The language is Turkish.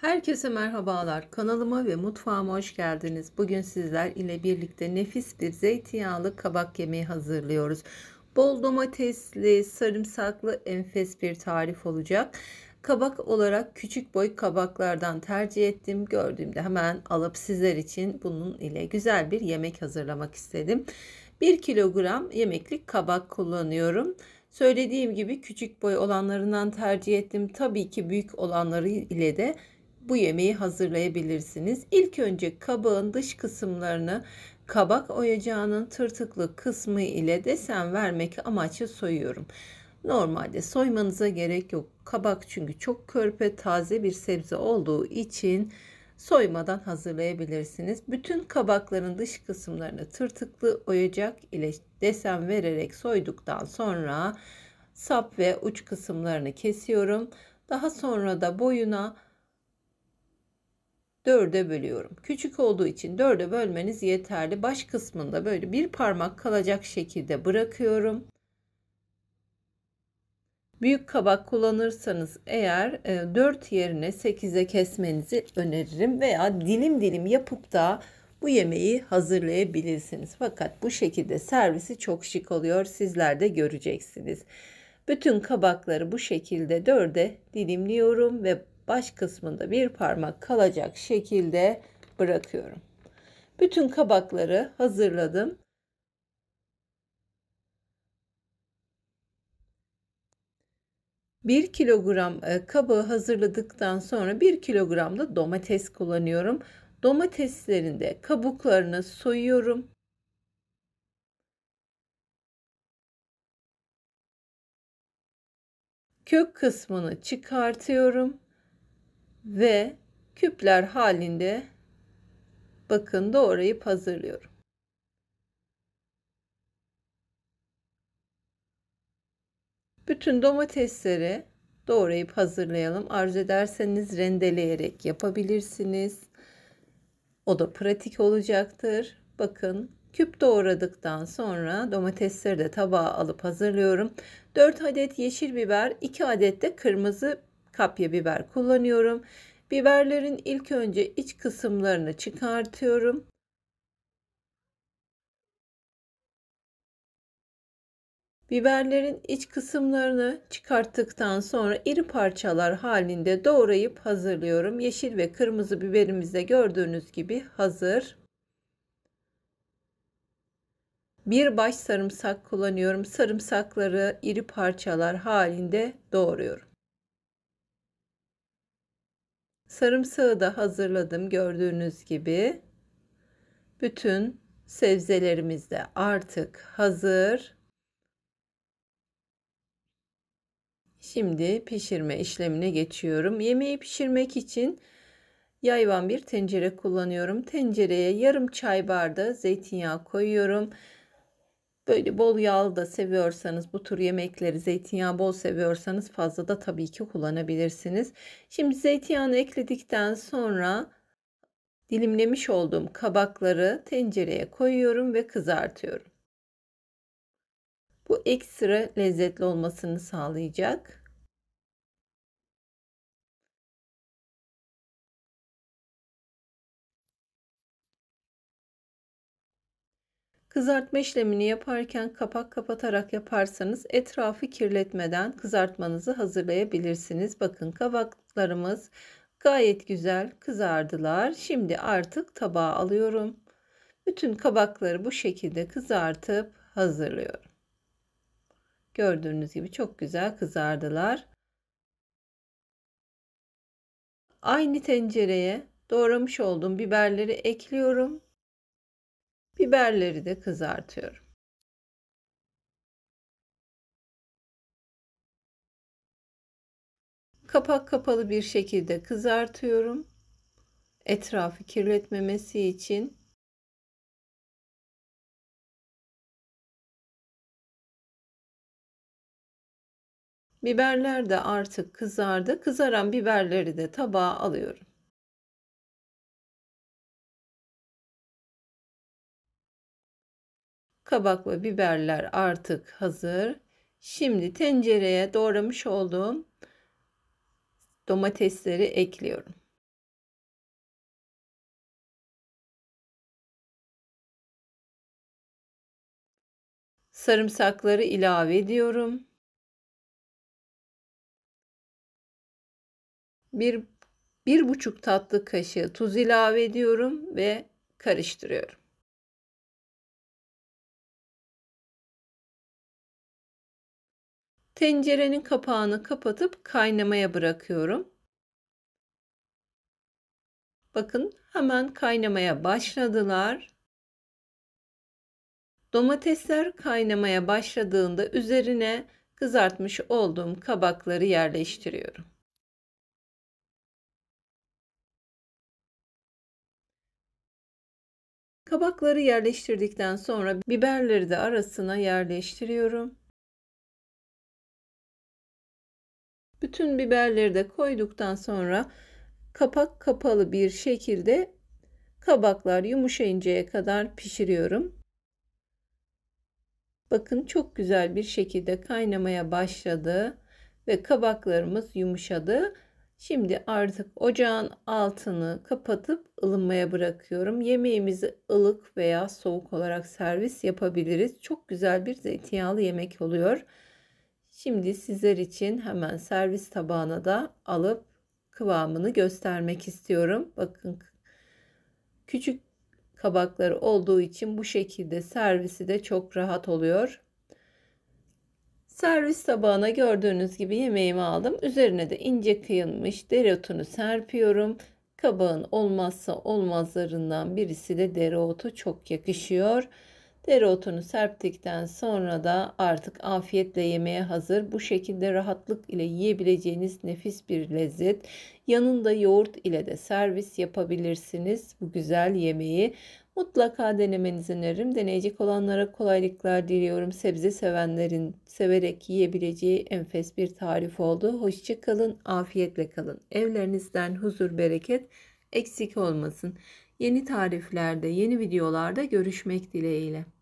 Herkese merhabalar. Kanalıma ve mutfağıma hoş geldiniz. Bugün sizler ile birlikte nefis bir zeytinyağlı kabak yemeği hazırlıyoruz. Bol domatesli, sarımsaklı enfes bir tarif olacak. Kabak olarak küçük boy kabaklardan tercih ettim. Gördüğümde hemen alıp sizler için bunun ile güzel bir yemek hazırlamak istedim. 1 kilogram yemeklik kabak kullanıyorum. Söylediğim gibi küçük boy olanlarından tercih ettim. Tabii ki büyük olanları ile de bu yemeği hazırlayabilirsiniz. İlk önce kabağın dış kısımlarını kabak oyacağının tırtıklı kısmı ile desen vermek amaçlı soyuyorum. Normalde soymanıza gerek yok. Kabak çünkü çok körpe taze bir sebze olduğu için soymadan hazırlayabilirsiniz. Bütün kabakların dış kısımlarını tırtıklı oyacak ile desen vererek soyduktan sonra sap ve uç kısımlarını kesiyorum. Daha sonra da boyuna 4'e bölüyorum. Küçük olduğu için 4'e bölmeniz yeterli. Baş kısmında böyle bir parmak kalacak şekilde bırakıyorum. Büyük kabak kullanırsanız eğer 4 e, yerine 8'e kesmenizi öneririm veya dilim dilim yapıp da bu yemeği hazırlayabilirsiniz. Fakat bu şekilde servisi çok şık oluyor. Sizler de göreceksiniz. Bütün kabakları bu şekilde dörde dilimliyorum ve baş kısmında bir parmak kalacak şekilde bırakıyorum. Bütün kabakları hazırladım. Bir kilogram e, kabağı hazırladıktan sonra bir kilogram da domates kullanıyorum. Domateslerinde kabuklarını soyuyorum. Kök kısmını çıkartıyorum ve küpler halinde bakın doğrayıp hazırlıyorum. Bütün domatesleri doğrayıp hazırlayalım. Arzu ederseniz rendeleyerek yapabilirsiniz. O da pratik olacaktır. Bakın küp doğradıktan sonra domatesleri de tabağa alıp hazırlıyorum. 4 adet yeşil biber, 2 adet de kırmızı kapya biber kullanıyorum. Biberlerin ilk önce iç kısımlarını çıkartıyorum. Biberlerin iç kısımlarını çıkarttıktan sonra iri parçalar halinde doğrayıp hazırlıyorum. Yeşil ve kırmızı biberimiz de gördüğünüz gibi hazır. Bir baş sarımsak kullanıyorum. Sarımsakları iri parçalar halinde doğruyorum. Sarımsağı da hazırladım gördüğünüz gibi. Bütün sebzelerimiz de artık hazır. Şimdi pişirme işlemine geçiyorum. Yemeği pişirmek için yayvan bir tencere kullanıyorum. Tencereye yarım çay bardağı zeytinyağı koyuyorum. Böyle bol yağlı da seviyorsanız bu tür yemekleri zeytinyağı bol seviyorsanız fazla da tabii ki kullanabilirsiniz. Şimdi zeytinyağını ekledikten sonra dilimlemiş olduğum kabakları tencereye koyuyorum ve kızartıyorum. Bu ekstra lezzetli olmasını sağlayacak. Kızartma işlemini yaparken kapak kapatarak yaparsanız etrafı kirletmeden kızartmanızı hazırlayabilirsiniz. Bakın kabaklarımız gayet güzel kızardılar. Şimdi artık tabağa alıyorum. Bütün kabakları bu şekilde kızartıp hazırlıyorum. Gördüğünüz gibi çok güzel kızardılar. Aynı tencereye doğramış olduğum biberleri ekliyorum Biberleri de kızartıyorum. Kapak kapalı bir şekilde kızartıyorum. Etrafı kirletmemesi için Biberler de artık kızardı. Kızaran biberleri de tabağa alıyorum. Kabak ve biberler artık hazır. Şimdi tencereye doğramış olduğum domatesleri ekliyorum. Sarımsakları ilave ediyorum. Bir, bir buçuk tatlı kaşığı tuz ilave ediyorum ve karıştırıyorum. Tencerenin kapağını kapatıp kaynamaya bırakıyorum. Bakın hemen kaynamaya başladılar. Domatesler kaynamaya başladığında üzerine kızartmış olduğum kabakları yerleştiriyorum. Kabakları yerleştirdikten sonra biberleri de arasına yerleştiriyorum. Bütün biberleri de koyduktan sonra kapak kapalı bir şekilde kabaklar yumuşayıncaya kadar pişiriyorum. Bakın çok güzel bir şekilde kaynamaya başladı ve kabaklarımız yumuşadı. Şimdi artık ocağın altını kapatıp ılınmaya bırakıyorum. Yemeğimizi ılık veya soğuk olarak servis yapabiliriz. Çok güzel bir zeytinyağlı yemek oluyor. Şimdi sizler için hemen servis tabağına da alıp kıvamını göstermek istiyorum. Bakın küçük kabakları olduğu için bu şekilde servisi de çok rahat oluyor. Servis tabağına gördüğünüz gibi yemeğimi aldım. Üzerine de ince kıyılmış dereotunu serpiyorum. Kabağın olmazsa olmazlarından birisi de dereotu çok yakışıyor. Dereotunu serptikten sonra da artık afiyetle yemeye hazır. Bu şekilde rahatlık ile yiyebileceğiniz nefis bir lezzet. Yanında yoğurt ile de servis yapabilirsiniz bu güzel yemeği. Mutlaka denemenizi öneririm. Deneyecek olanlara kolaylıklar diliyorum. Sebze sevenlerin severek yiyebileceği enfes bir tarif oldu. Hoşçakalın, afiyetle kalın. Evlerinizden huzur, bereket eksik olmasın. Yeni tariflerde, yeni videolarda görüşmek dileğiyle.